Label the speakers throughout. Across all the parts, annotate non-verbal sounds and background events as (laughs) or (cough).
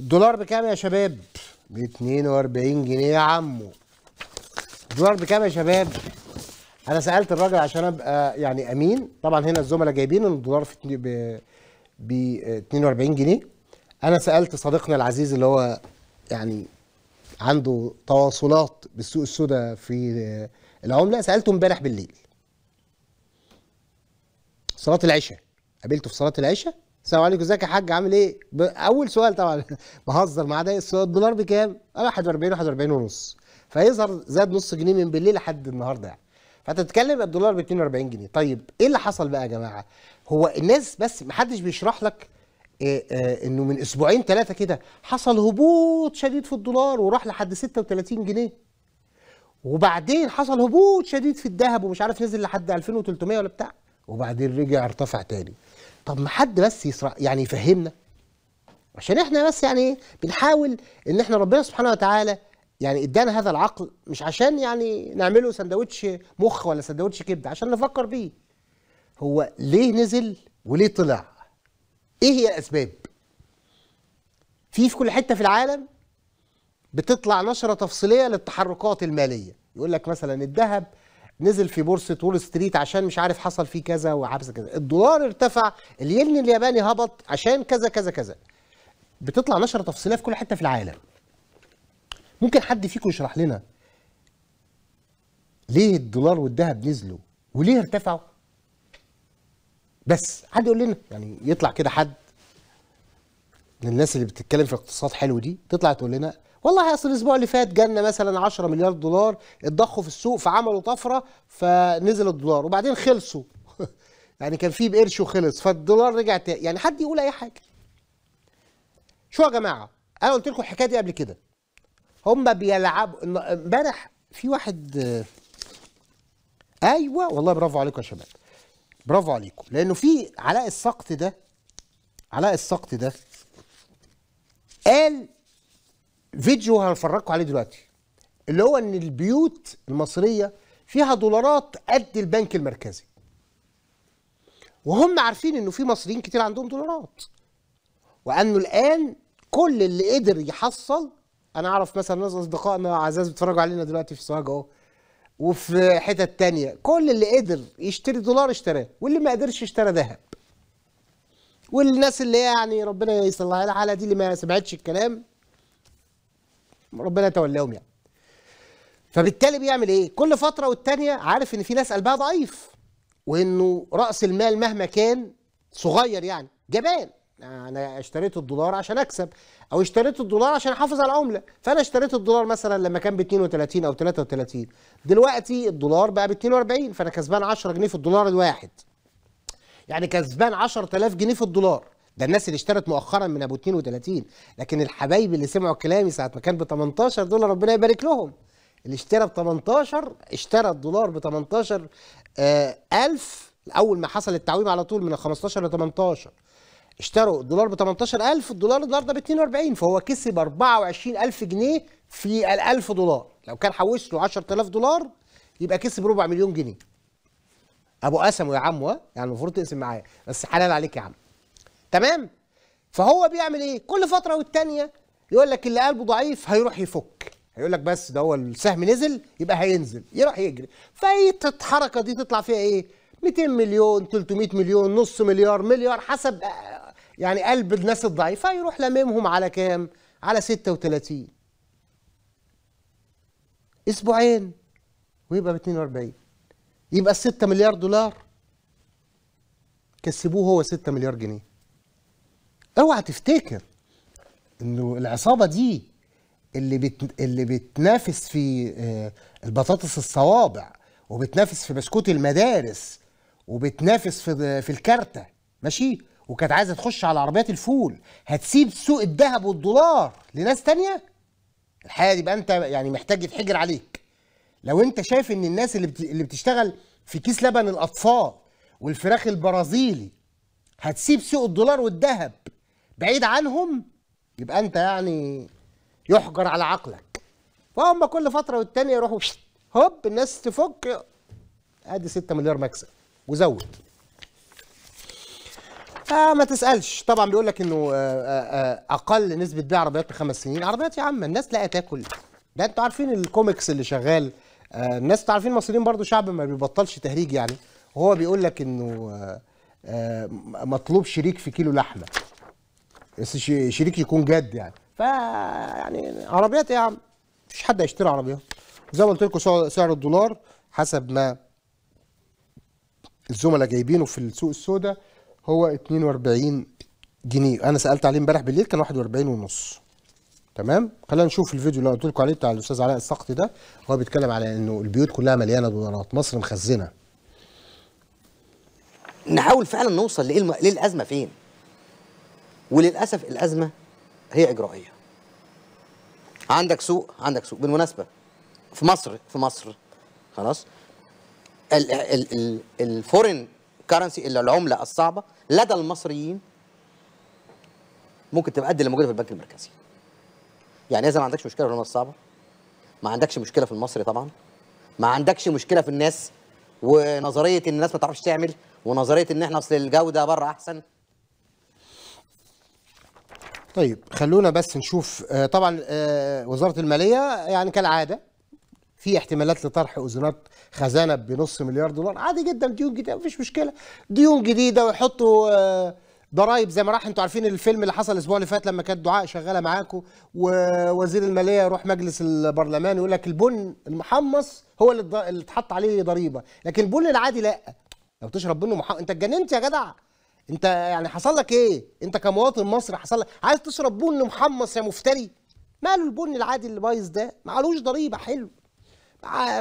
Speaker 1: الدولار بكام يا شباب؟ ب 42 جنيه يا عمو الدولار بكام يا شباب؟ انا سالت الراجل عشان ابقى آه، يعني امين طبعا هنا الزملاء جايبين ان الدولار في ب ب 42 جنيه انا سالت صديقنا العزيز اللي هو يعني عنده تواصلات بالسوق السوداء في العمله سالته امبارح بالليل صلاه العشاء قابلته في صلاه العشاء السلام عليكم ازيك يا حاج عامل ايه؟ اول سؤال طبعا (laughs) بهزر مع ده السؤال الدولار بكام؟ قال 41 41 ونص فيظهر زاد نص جنيه من بالليل لحد النهارده يعني فانت بتتكلم الدولار ب 42 جنيه طيب ايه اللي حصل بقى يا جماعه؟ هو الناس بس ما حدش بيشرح لك إيه إيه انه من اسبوعين ثلاثه كده حصل هبوط شديد في الدولار وراح لحد 36 جنيه وبعدين حصل هبوط شديد في الذهب ومش عارف نزل لحد 2300 ولا بتاع وبعدين رجع ارتفع تاني طب ما حد بس يسرع يعني يفهمنا عشان احنا بس يعني بنحاول ان احنا ربنا سبحانه وتعالى يعني ادانا هذا العقل مش عشان يعني نعمله سندوتش مخ ولا سندوتش كبده عشان نفكر بيه هو ليه نزل وليه طلع ايه هي الاسباب في في كل حته في العالم بتطلع نشره تفصيليه للتحركات الماليه يقول لك مثلا الذهب نزل في بورصه وول ستريت عشان مش عارف حصل فيه كذا وعبس كذا الدولار ارتفع الين الياباني هبط عشان كذا كذا كذا بتطلع نشره تفصيليه في كل حته في العالم ممكن حد فيكم يشرح لنا ليه الدولار والذهب نزلوا وليه ارتفعوا بس حد يقول لنا يعني يطلع كده حد من الناس اللي بتتكلم في اقتصاد حلو دي تطلع تقول لنا والله اصل الاسبوع اللي فات جالنا مثلا 10 مليار دولار اتضخوا في السوق فعملوا طفره فنزل الدولار وبعدين خلصوا (laughs) يعني كان في بقرش وخلص فالدولار رجع تاني يعني حد يقول اي حاجه شو يا جماعه انا قلت لكم الحكايه دي قبل كده هم بيلعبوا امبارح في واحد ايوه والله برافو عليكم يا شباب برافو عليكم لانه في علاء السقط ده علاء السقط ده قال فيديو هنفرجكم عليه دلوقتي اللي هو ان البيوت المصريه فيها دولارات قد البنك المركزي وهم عارفين انه في مصريين كتير عندهم دولارات وانه الان كل اللي قدر يحصل انا اعرف مثلا ناس اصدقائنا عزاز بيتفرجوا علينا دلوقتي في سوهاج اهو وفي حتت تانية كل اللي قدر يشتري دولار اشتراه واللي ما قدرش اشترى ذهب والناس اللي يعني ربنا يصلح لها على دي اللي ما سمعتش الكلام ربنا يتولاهم يعني فبالتالي بيعمل ايه كل فتره والتانيه عارف ان في ناس قلبها ضعيف وانه راس المال مهما كان صغير يعني جبان انا اشتريت الدولار عشان اكسب او اشتريت الدولار عشان احافظ على العمله فانا اشتريت الدولار مثلا لما كان ب 32 او 33 دلوقتي الدولار بقى ب 42 فانا كسبان 10 جنيه في الدولار الواحد يعني كسبان 10000 جنيه في الدولار ده الناس اللي اشترت مؤخرا من ابو 32 لكن الحبايب اللي سمعوا كلامي ساعه ما كان ب 18 دولار ربنا يبارك لهم اللي اشترى ب 18 اشترى الدولار ب 18 آه اول ما حصل التعويم على طول من 15 ل 18 اشتروا الدولار ب 18000 الدولار النهارده ب 42 فهو كسب 24000 جنيه في ال 1000 دولار لو كان حوش له 10000 دولار يبقى كسب ربع مليون جنيه ابو قسمه يا عمو يعني المفروض تقسم معايا بس حلال عليك يا عم تمام فهو بيعمل ايه كل فتره والتانيه يقول لك اللي قلبه ضعيف هيروح يفك هيقول لك بس ده هو السهم نزل يبقى هينزل يروح يجري فهي الحركه دي تطلع فيها ايه 200 مليون 300 مليون نص مليار مليار حسب يعني قلب الناس الضعيفه يروح لاممهم على كام على 36 اسبوعين ويبقى ب 42 يبقى ال 6 مليار دولار كسبوه هو 6 مليار جنيه اوعى تفتكر انه العصابه دي اللي بت... اللي بتنافس في آه، البطاطس الصوابع وبتنافس في بسكوت المدارس وبتنافس في في الكارته ماشي وكانت عايزه تخش على عربيات الفول هتسيب سوق الذهب والدولار لناس تانية الحقيقه دي بقى انت يعني محتاج يتحجر عليك لو انت شايف ان الناس اللي بت... اللي بتشتغل في كيس لبن الاطفال والفراخ البرازيلي هتسيب سوق الدولار والذهب بعيد عنهم يبقى انت يعني يحجر على عقلك فهم كل فتره والتانيه يروحوا هوب الناس تفك ادي 6 مليار مكسب وزود آه ما تسالش طبعا بيقول لك انه آه، آه، آه، اقل نسبه بيع عربيات في خمس سنين عربيات يا عم الناس لا تاكل ده انتوا عارفين الكوميكس اللي شغال آه الناس عارفين المصريين برضو شعب ما بيبطلش تهريج يعني وهو بيقول لك انه آه آه مطلوب شريك في كيلو لحمه بس شريك يكون جد يعني فا يعني عربيات يا عم مفيش حد هيشتري عربيات زي ما قلت لكم سعر الدولار حسب ما الزملاء جايبينه في السوق السوداء هو 42 جنيه انا سالت عليه امبارح بالليل كان 41 ونص تمام خلينا نشوف الفيديو اللي قلت لكم عليه بتاع الاستاذ علاء السقطي ده هو بيتكلم على انه البيوت كلها مليانه دولارات مصر مخزنه نحاول فعلا نوصل لايه الازمه فين وللاسف الازمه هي اجرائيه عندك سوق عندك سوق بالمناسبه في مصر في مصر خلاص الفورين كرنسي العمله الصعبه لدى المصريين ممكن تبقى قد اللي موجوده في البنك المركزي يعني اذا ما عندكش مشكله في العمله الصعبه ما عندكش مشكله في المصري طبعا ما عندكش مشكله في الناس ونظريه ان الناس ما تعرفش تعمل ونظريه ان احنا اصل الجوده بره احسن طيب خلونا بس نشوف آه، طبعا آه، وزاره الماليه يعني كالعاده في احتمالات لطرح اذونات خزانه بنص مليار دولار عادي جدا ديون جديده مفيش مشكله ديون جديده ويحطوا آه، ضرايب زي ما راح انتوا عارفين الفيلم اللي حصل الاسبوع اللي فات لما كانت دعاء شغاله معاكم ووزير الماليه يروح مجلس البرلمان يقول لك البن المحمص هو اللي اتحط عليه ضريبه لكن البن العادي لا لو تشرب بن محمص انت اتجننت يا جدع انت يعني حصل لك ايه انت كمواطن مصري حصل لك عايز تشرب بن محمص يا مفتري ماله البن العادي اللي بايظ ده معلوش ضريبه حلو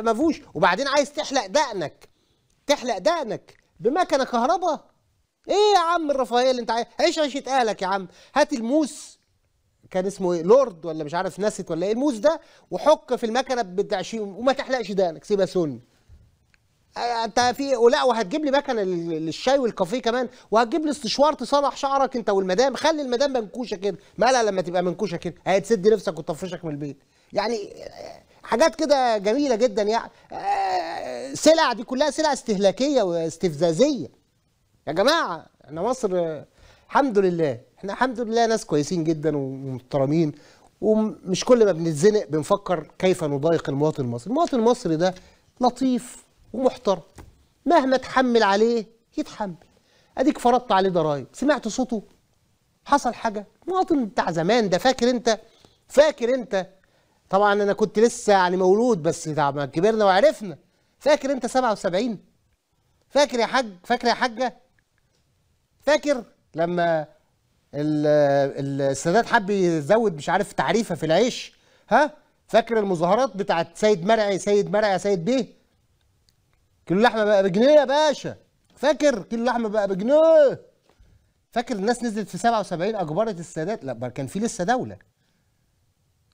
Speaker 1: ما فيهوش وبعدين عايز تحلق دقنك تحلق دقنك بمكنه كهرباء ايه يا عم الرفاهيه اللي انت عايز عيش عيشه اهلك يا عم هات الموس كان اسمه ايه لورد ولا مش عارف نسيت ولا ايه الموس ده وحك في المكنه بتاع وما تحلقش دقنك سيبها سن انت في ولا وهتجيب لي مكنه للشاي والكافيه كمان وهتجيب لي استشوار تصلح شعرك انت والمدام خلي المدام منكوشه كده مالها لما تبقى منكوشه كده هتسد نفسك وتطفشك من البيت يعني حاجات كده جميله جدا يعني سلع دي كلها سلع استهلاكيه واستفزازيه يا جماعه احنا مصر الحمد لله احنا الحمد لله ناس كويسين جدا ومحترمين ومش كل ما بنتزنق بنفكر كيف نضايق المواطن المصري المواطن المصري ده لطيف ومحترم مهما تحمل عليه يتحمل اديك فرضت عليه ضرائب سمعت صوته حصل حاجه مواطن بتاع زمان ده فاكر انت فاكر انت طبعا انا كنت لسه يعني مولود بس طبعا كبرنا وعرفنا فاكر انت 77 فاكر يا حاج فاكر يا حاجه فاكر لما السادات حب يزود مش عارف تعريفه في العيش ها فاكر المظاهرات بتاعت سيد مرعي سيد مرعي سيد بيه كيلو لحمه بقى بجنيه يا باشا فاكر كيلو لحمه بقى بجنيه فاكر الناس نزلت في 77 اجبرت السادات لا كان في لسه دوله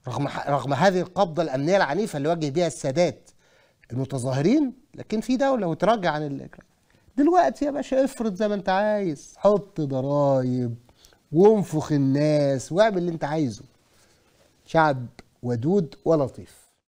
Speaker 1: رغم رغم هذه القبضه الامنيه العنيفه اللي واجه بها السادات المتظاهرين لكن في دوله وتراجع عن الاجراءات دلوقتي يا باشا افرض زي ما انت عايز حط ضرايب وانفخ الناس واعمل اللي انت عايزه شعب ودود ولطيف